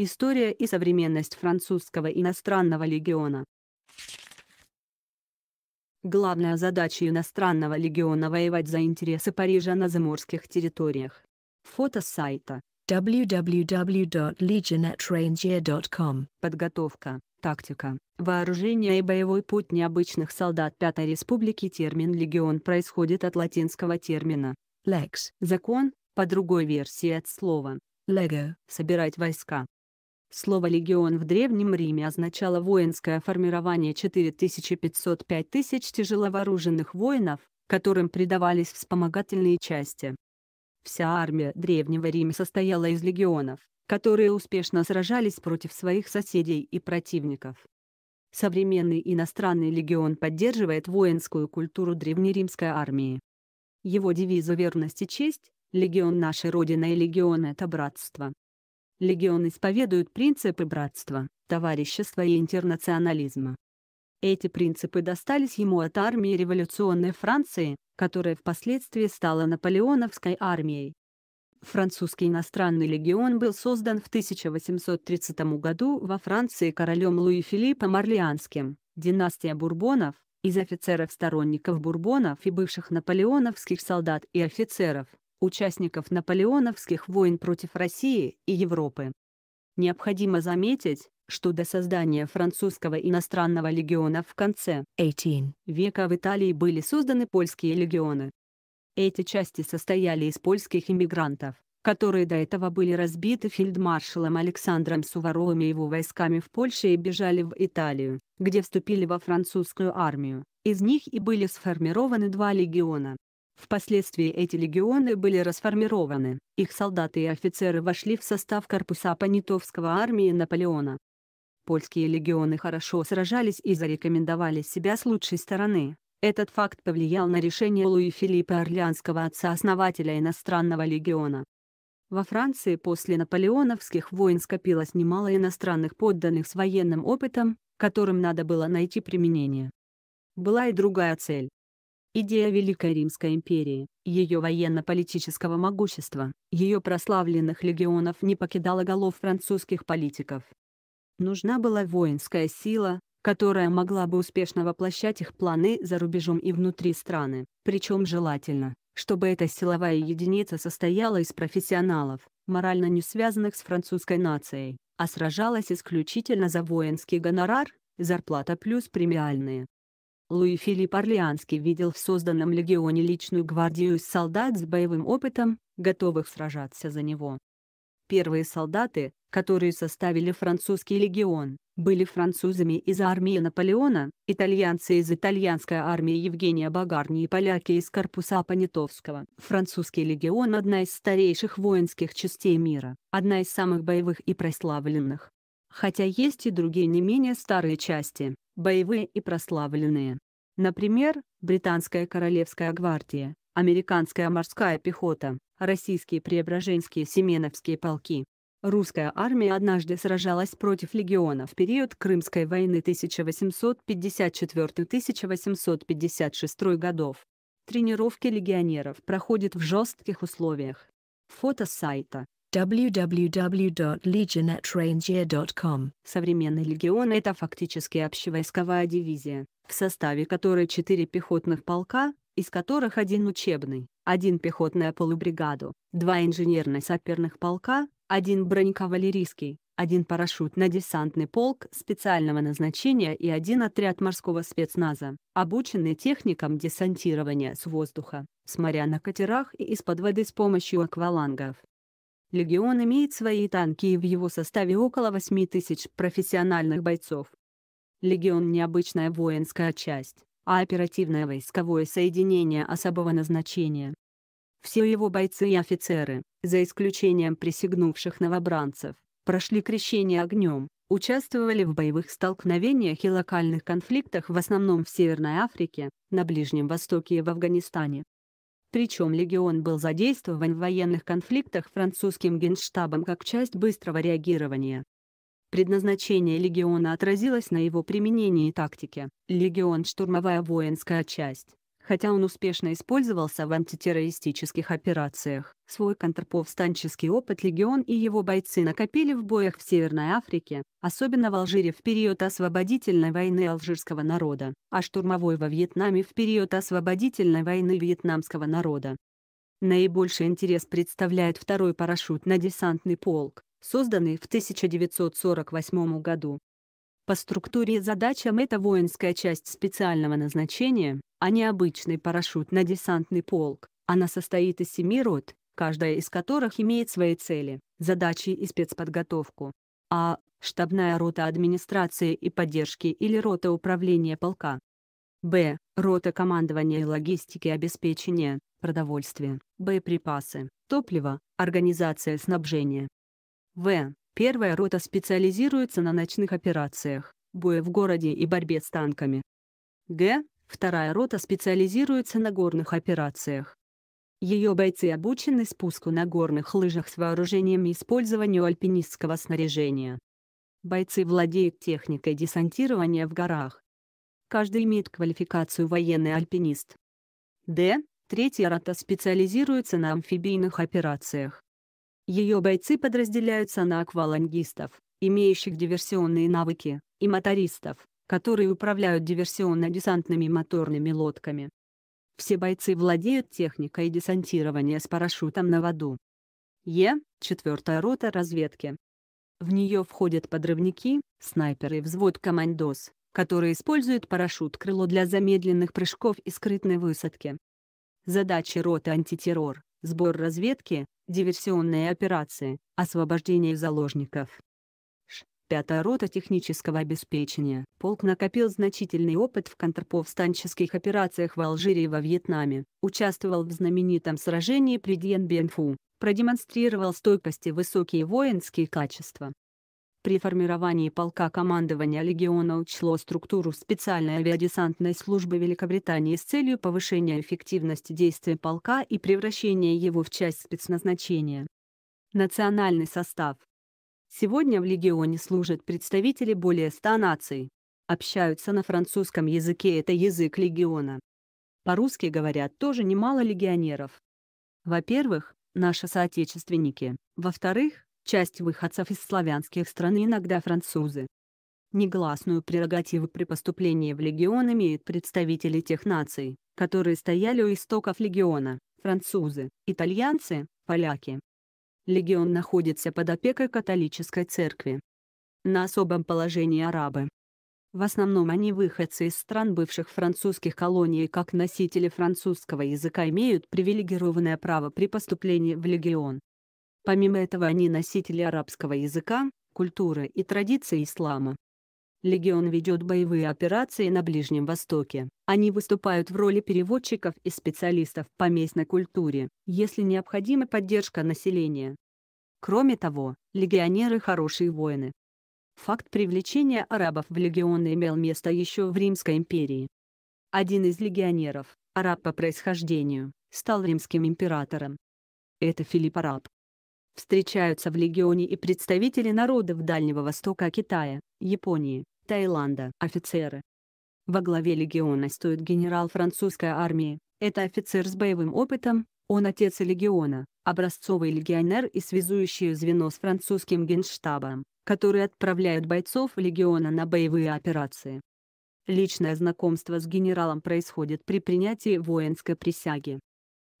История и современность французского иностранного легиона. Главная задача иностранного легиона – воевать за интересы Парижа на заморских территориях. Фото с сайта www.legionetrangier.com Подготовка, тактика, вооружение и боевой путь необычных солдат Пятой Республики Термин «легион» происходит от латинского термина «lex» – закон, по другой версии от слова «lego» – собирать войска. Слово «легион» в Древнем Риме означало воинское формирование 4505 тысяч тяжеловооруженных воинов, которым придавались вспомогательные части. Вся армия Древнего Рима состояла из легионов, которые успешно сражались против своих соседей и противников. Современный иностранный легион поддерживает воинскую культуру древнеримской армии. Его девизу «Верность и честь» «Легион нашей Родины» и «Легион — это братство». Легион исповедует принципы братства, товарищества и интернационализма. Эти принципы достались ему от армии революционной Франции, которая впоследствии стала наполеоновской армией. Французский иностранный легион был создан в 1830 году во Франции королем Луи Филиппом Орлеанским, династия Бурбонов, из офицеров-сторонников Бурбонов и бывших наполеоновских солдат и офицеров, участников наполеоновских войн против России и Европы. Необходимо заметить, что до создания французского иностранного легиона в конце 18 века в Италии были созданы польские легионы. Эти части состояли из польских иммигрантов, которые до этого были разбиты фельдмаршалом Александром Суворовым и его войсками в Польше и бежали в Италию, где вступили во французскую армию. Из них и были сформированы два легиона Впоследствии эти легионы были расформированы, их солдаты и офицеры вошли в состав корпуса Понятовского армии Наполеона. Польские легионы хорошо сражались и зарекомендовали себя с лучшей стороны. Этот факт повлиял на решение Луи Филиппа Орлеанского отца-основателя иностранного легиона. Во Франции после наполеоновских войн скопилось немало иностранных подданных с военным опытом, которым надо было найти применение. Была и другая цель Идея Великой Римской империи, ее военно-политического могущества, ее прославленных легионов не покидала голов французских политиков. Нужна была воинская сила, которая могла бы успешно воплощать их планы за рубежом и внутри страны, причем желательно, чтобы эта силовая единица состояла из профессионалов, морально не связанных с французской нацией, а сражалась исключительно за воинский гонорар, зарплата плюс премиальные. Луи Филипп Орлеанский видел в созданном легионе личную гвардию из солдат с боевым опытом, готовых сражаться за него. Первые солдаты, которые составили французский легион, были французами из армии Наполеона, итальянцы из итальянской армии Евгения Багарни и поляки из корпуса Понятовского. Французский легион – одна из старейших воинских частей мира, одна из самых боевых и прославленных хотя есть и другие не менее старые части, боевые и прославленные. Например, британская королевская гвардия, американская морская пехота, российские преображенские семеновские полки. Русская армия однажды сражалась против легиона в период Крымской войны 1854-1856 годов. Тренировки легионеров проходят в жестких условиях. Фото с сайта www.legionetrangier.com. Современный легион – это фактически общевойсковая дивизия, в составе которой четыре пехотных полка, из которых один учебный, один пехотная полубригаду, два инженерно-саперных полка, один бронекавалерийский, один парашютно-десантный полк специального назначения и один отряд морского спецназа, обученный техникам десантирования с воздуха, с моря на катерах и из-под воды с помощью аквалангов. Легион имеет свои танки и в его составе около 8 тысяч профессиональных бойцов. Легион – необычная воинская часть, а оперативное войсковое соединение особого назначения. Все его бойцы и офицеры, за исключением присягнувших новобранцев, прошли крещение огнем, участвовали в боевых столкновениях и локальных конфликтах в основном в Северной Африке, на Ближнем Востоке и в Афганистане. Причем легион был задействован в военных конфликтах французским генштабом как часть быстрого реагирования. Предназначение легиона отразилось на его применении и тактике. Легион – штурмовая воинская часть хотя он успешно использовался в антитеррористических операциях. Свой контрповстанческий опыт легион и его бойцы накопили в боях в Северной Африке, особенно в Алжире в период освободительной войны алжирского народа, а штурмовой во Вьетнаме в период освободительной войны вьетнамского народа. Наибольший интерес представляет второй парашютно-десантный полк, созданный в 1948 году. По структуре задачам это воинская часть специального назначения, а не обычный парашютно-десантный полк. Она состоит из семи рот, каждая из которых имеет свои цели, задачи и спецподготовку. А. Штабная рота администрации и поддержки или рота управления полка. Б. Рота командования и логистики обеспечения, продовольствия, боеприпасы, топлива, организация снабжения. В. Первая рота специализируется на ночных операциях, бое в городе и борьбе с танками. Г. Вторая рота специализируется на горных операциях. Ее бойцы обучены спуску на горных лыжах с вооружением и использованию альпинистского снаряжения. Бойцы владеют техникой десантирования в горах. Каждый имеет квалификацию военный альпинист. Д. Третья рота специализируется на амфибийных операциях. Ее бойцы подразделяются на аквалангистов, имеющих диверсионные навыки, и мотористов, которые управляют диверсионно-десантными моторными лодками. Все бойцы владеют техникой десантирования с парашютом на воду. Е. Четвертая рота разведки. В нее входят подрывники, снайперы и взвод командос, которые используют парашют-крыло для замедленных прыжков и скрытной высадки. Задачи роты антитеррор сбор разведки, диверсионные операции, освобождение заложников. Ш. Пятая рота технического обеспечения. Полк накопил значительный опыт в контрповстанческих операциях в Алжире и во Вьетнаме, участвовал в знаменитом сражении при Дьен Бенфу, продемонстрировал стойкость и высокие воинские качества, при формировании полка командования легиона учло структуру специальной авиадесантной службы Великобритании с целью повышения эффективности действия полка и превращения его в часть спецназначения. Национальный состав Сегодня в легионе служат представители более ста наций. Общаются на французском языке – это язык легиона. По-русски говорят тоже немало легионеров. Во-первых, наши соотечественники. Во-вторых, часть выходцев из славянских стран и иногда французы. Негласную прерогативу при поступлении в легион имеют представители тех наций, которые стояли у истоков легиона – французы, итальянцы, поляки. Легион находится под опекой католической церкви. На особом положении арабы. В основном они выходцы из стран бывших французских колоний и как носители французского языка имеют привилегированное право при поступлении в легион. Помимо этого они носители арабского языка, культуры и традиций ислама. Легион ведет боевые операции на Ближнем Востоке. Они выступают в роли переводчиков и специалистов по местной культуре, если необходима поддержка населения. Кроме того, легионеры – хорошие воины. Факт привлечения арабов в легионы имел место еще в Римской империи. Один из легионеров, араб по происхождению, стал римским императором. Это Филипп Араб, Встречаются в легионе и представители народов Дальнего Востока Китая, Японии, Таиланда, офицеры. Во главе легиона стоит генерал французской армии, это офицер с боевым опытом, он отец легиона, образцовый легионер и связующее звено с французским генштабом, который отправляет бойцов легиона на боевые операции. Личное знакомство с генералом происходит при принятии воинской присяги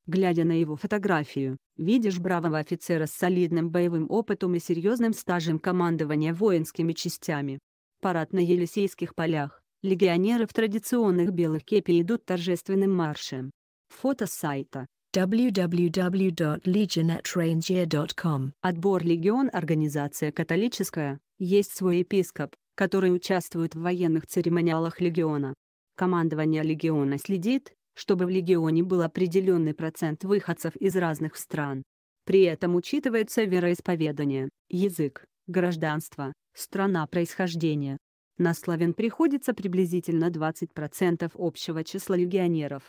глядя на его фотографию, видишь бравого офицера с солидным боевым опытом и серьезным стажем командования воинскими частями. Парад на Елисейских полях, легионеры в традиционных белых кепи идут торжественным маршем. Фото с сайта www.legionetrangier.com Отбор легион организация католическая, есть свой епископ, который участвует в военных церемониалах легиона. Командование легиона следит, чтобы в легионе был определенный процент выходцев из разных стран. При этом учитывается вероисповедание, язык, гражданство, страна происхождения. На славян приходится приблизительно 20% общего числа легионеров.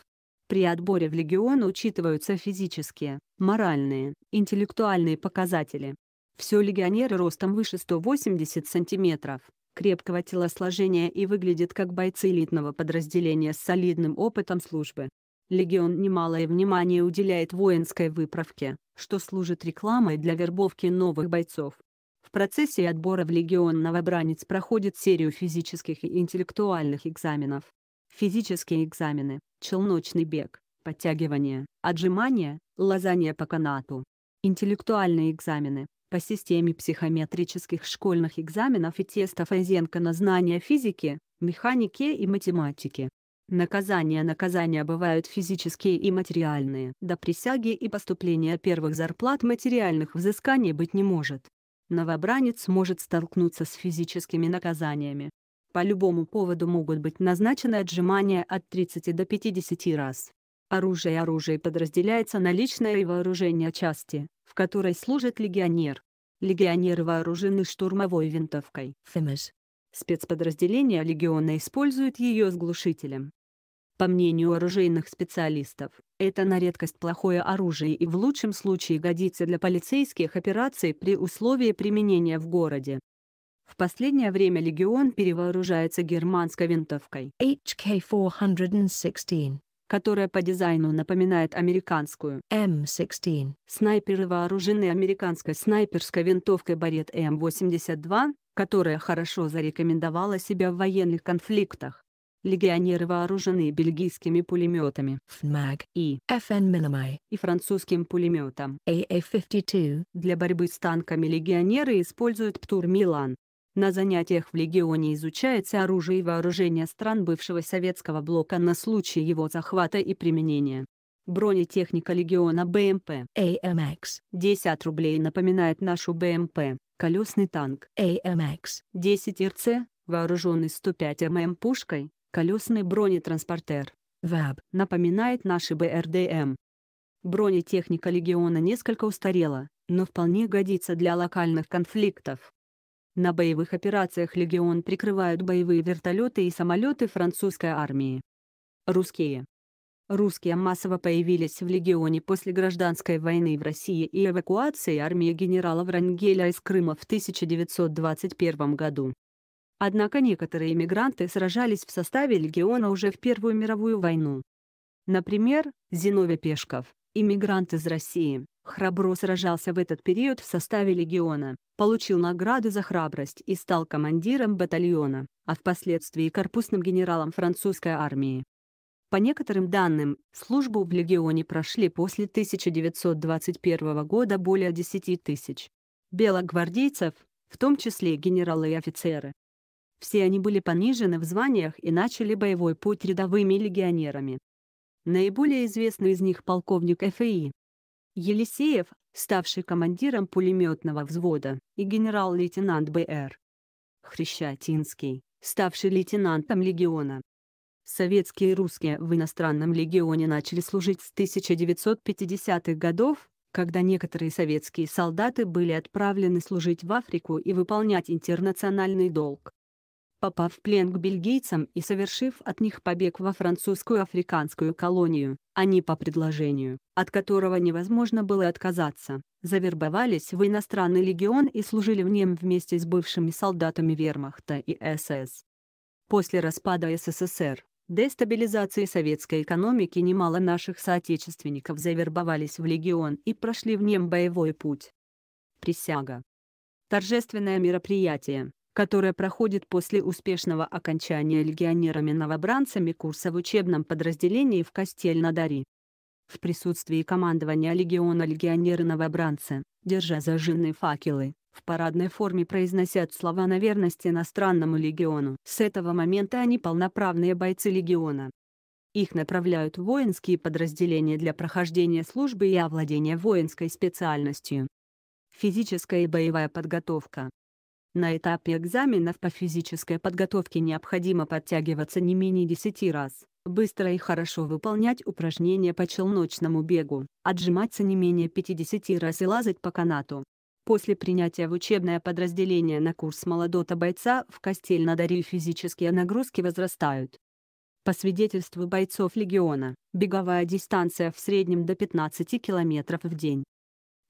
При отборе в легион учитываются физические, моральные, интеллектуальные показатели. Все легионеры ростом выше 180 см, крепкого телосложения и выглядит как бойцы элитного подразделения с солидным опытом службы. Легион немалое внимание уделяет воинской выправке, что служит рекламой для вербовки новых бойцов. В процессе отбора в Легион новобранец проходит серию физических и интеллектуальных экзаменов. Физические экзамены – челночный бег, подтягивание, отжимания, лазание по канату. Интеллектуальные экзамены по системе психометрических школьных экзаменов и тестов Айзенко на знания физики, механики и математики. Наказания Наказания бывают физические и материальные. До присяги и поступления первых зарплат материальных взысканий быть не может. Новобранец может столкнуться с физическими наказаниями. По любому поводу могут быть назначены отжимания от 30 до 50 раз. Оружие оружие подразделяется на личное и вооружение части, в которой служит легионер. Легионеры вооружены штурмовой винтовкой. ФМС. Спецподразделения легиона используют ее с глушителем. По мнению оружейных специалистов, это на редкость плохое оружие и в лучшем случае годится для полицейских операций при условии применения в городе. В последнее время легион перевооружается германской винтовкой. HK 416 которая по дизайну напоминает американскую М-16. Снайперы вооружены американской снайперской винтовкой Барет М-82, которая хорошо зарекомендовала себя в военных конфликтах. Легионеры вооружены бельгийскими пулеметами FNMAG и FN Minimai и французским пулеметом AA-52. А Для борьбы с танками легионеры используют Птур Милан, на занятиях в Легионе изучается оружие и вооружение стран бывшего советского блока на случай его захвата и применения. Бронетехника Легиона БМП AMX 10 рублей напоминает нашу БМП, колесный танк AMX 10 РЦ, вооруженный 105 ММ пушкой, колесный бронетранспортер ВАБ напоминает наши БРДМ. Бронетехника Легиона несколько устарела, но вполне годится для локальных конфликтов. На боевых операциях «Легион» прикрывают боевые вертолеты и самолеты французской армии. Русские. Русские массово появились в «Легионе» после гражданской войны в России и эвакуации армии генерала Врангеля из Крыма в 1921 году. Однако некоторые иммигранты сражались в составе «Легиона» уже в Первую мировую войну. Например, Зиновий Пешков, иммигрант из России, Храбро сражался в этот период в составе легиона, получил награды за храбрость и стал командиром батальона, а впоследствии корпусным генералом французской армии. По некоторым данным, службу в легионе прошли после 1921 года более 10 тысяч белогвардейцев, в том числе генералы и офицеры. Все они были понижены в званиях и начали боевой путь рядовыми легионерами. Наиболее известный из них полковник ФИ, Елисеев, ставший командиром пулеметного взвода, и генерал-лейтенант Б.Р. Хрещатинский, ставший лейтенантом легиона. Советские и русские в иностранном легионе начали служить с 1950-х годов, когда некоторые советские солдаты были отправлены служить в Африку и выполнять интернациональный долг. Попав в плен к бельгийцам и совершив от них побег во французскую африканскую колонию, они по предложению, от которого невозможно было отказаться, завербовались в иностранный легион и служили в нем вместе с бывшими солдатами вермахта и СС. После распада СССР, дестабилизации советской экономики немало наших соотечественников завербовались в легион и прошли в нем боевой путь. Присяга. Торжественное мероприятие, которая проходит после успешного окончания легионерами-новобранцами курса в учебном подразделении в Кастель-на-Дари. В присутствии командования легиона легионеры-новобранцы, держа зажженные факелы, в парадной форме произносят слова на верность иностранному легиону. С этого момента они полноправные бойцы легиона. Их направляют в воинские подразделения для прохождения службы и овладения воинской специальностью. Физическая и боевая подготовка на этапе экзаменов по физической подготовке необходимо подтягиваться не менее 10 раз, быстро и хорошо выполнять упражнения по челночному бегу, отжиматься не менее 50 раз и лазать по канату. После принятия в учебное подразделение на курс молодого бойца в Костель-на-Доре физические нагрузки возрастают. По свидетельству бойцов легиона, беговая дистанция в среднем до 15 км в день,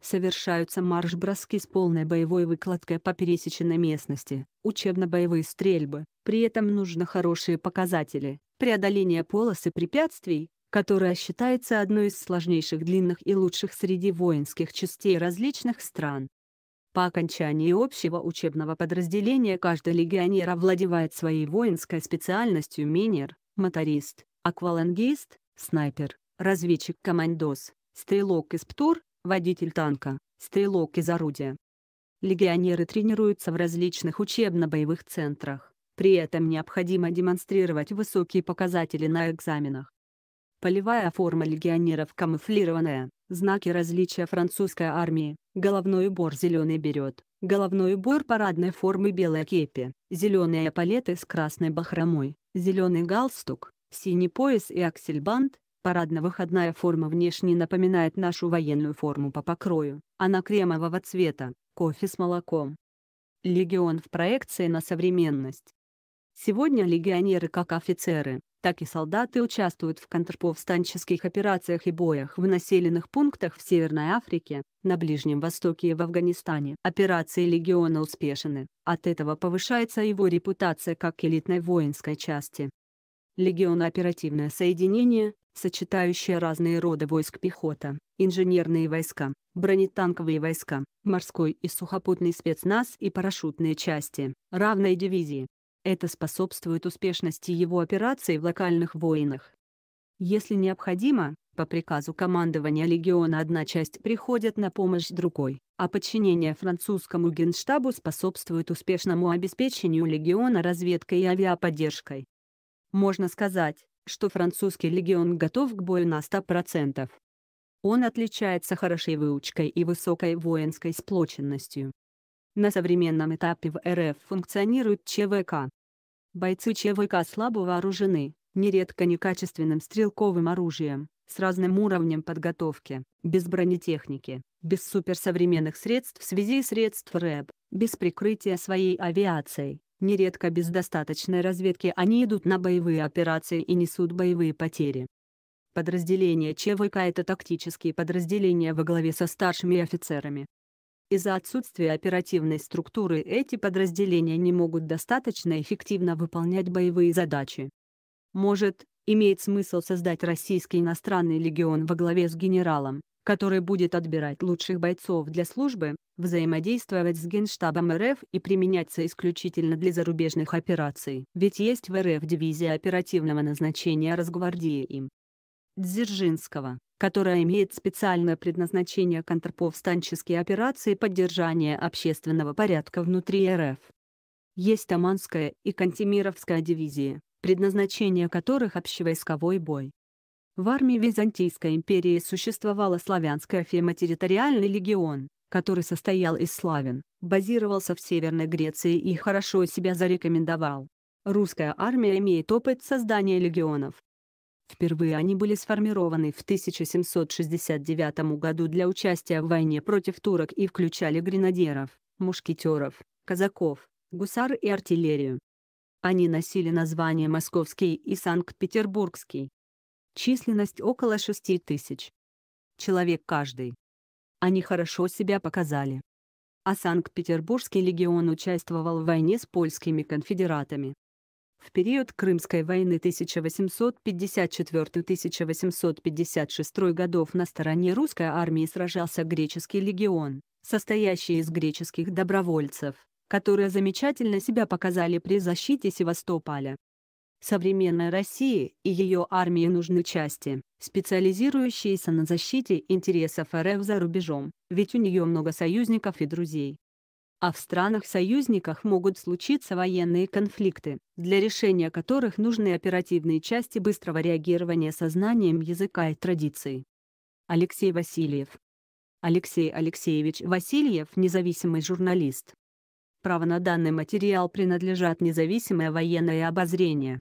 Совершаются марш-броски с полной боевой выкладкой по пересеченной местности, учебно-боевые стрельбы, при этом нужно хорошие показатели, преодоление полосы препятствий, которая считается одной из сложнейших длинных и лучших среди воинских частей различных стран. По окончании общего учебного подразделения каждый легионер овладевает своей воинской специальностью минер, моторист, аквалангист, снайпер, разведчик-командос, стрелок из ПТУР, водитель танка, стрелок из орудия. Легионеры тренируются в различных учебно-боевых центрах, при этом необходимо демонстрировать высокие показатели на экзаменах. Полевая форма легионеров камуфлированная, знаки различия французской армии, головной убор зеленый берет, головной убор парадной формы белая кепи, зеленые палеты с красной бахромой, зеленый галстук, синий пояс и аксельбант, Парадно-выходная форма внешне напоминает нашу военную форму по покрою, она кремового цвета, кофе с молоком. Легион в проекции на современность. Сегодня легионеры как офицеры, так и солдаты участвуют в контрповстанческих операциях и боях в населенных пунктах в Северной Африке, на Ближнем Востоке и в Афганистане. Операции легиона успешны, от этого повышается его репутация как элитной воинской части легион оперативное соединение, сочетающее разные роды войск пехота, инженерные войска, бронетанковые войска, морской и сухопутный спецназ и парашютные части, равные дивизии. Это способствует успешности его операций в локальных войнах. Если необходимо, по приказу командования легиона одна часть приходит на помощь другой, а подчинение французскому генштабу способствует успешному обеспечению легиона разведкой и авиаподдержкой. Можно сказать, что французский легион готов к бою на 100%. Он отличается хорошей выучкой и высокой воинской сплоченностью. На современном этапе в РФ функционирует ЧВК. Бойцы ЧВК слабо вооружены, нередко некачественным стрелковым оружием, с разным уровнем подготовки, без бронетехники, без суперсовременных средств в связи средств РЭБ, без прикрытия своей авиацией, Нередко без достаточной разведки они идут на боевые операции и несут боевые потери. Подразделение ЧВК – это тактические подразделения во главе со старшими офицерами. Из-за отсутствия оперативной структуры эти подразделения не могут достаточно эффективно выполнять боевые задачи. Может, имеет смысл создать российский иностранный легион во главе с генералом, который будет отбирать лучших бойцов для службы, взаимодействовать с Генштабом РФ и применяться исключительно для зарубежных операций. Ведь есть в РФ дивизия оперативного назначения Росгвардии им. Дзержинского, которая имеет специальное предназначение контрповстанческие операции поддержания общественного порядка внутри РФ. Есть Таманская и Кантемировская дивизии, предназначение которых общевойсковой бой. В армии Византийской империи существовало славянское фематериториальный легион, который состоял из славян, базировался в Северной Греции и хорошо себя зарекомендовал. Русская армия имеет опыт создания легионов. Впервые они были сформированы в 1769 году для участия в войне против турок и включали гренадеров, мушкетеров, казаков, гусар и артиллерию. Они носили названия «Московский» и «Санкт-Петербургский». Численность около 6 тысяч. Человек каждый. Они хорошо себя показали. А Санкт-Петербургский легион участвовал в войне с польскими конфедератами. В период Крымской войны 1854-1856 годов на стороне русской армии сражался греческий легион, состоящий из греческих добровольцев, которые замечательно себя показали при защите Севастополя. Современной России и ее армии нужны части, специализирующиеся на защите интересов РФ за рубежом, ведь у нее много союзников и друзей. А в странах-союзниках могут случиться военные конфликты, для решения которых нужны оперативные части быстрого реагирования со знанием языка и традиций. Алексей Васильев Алексей Алексеевич Васильев – независимый журналист. Право на данный материал принадлежат независимое военное обозрение.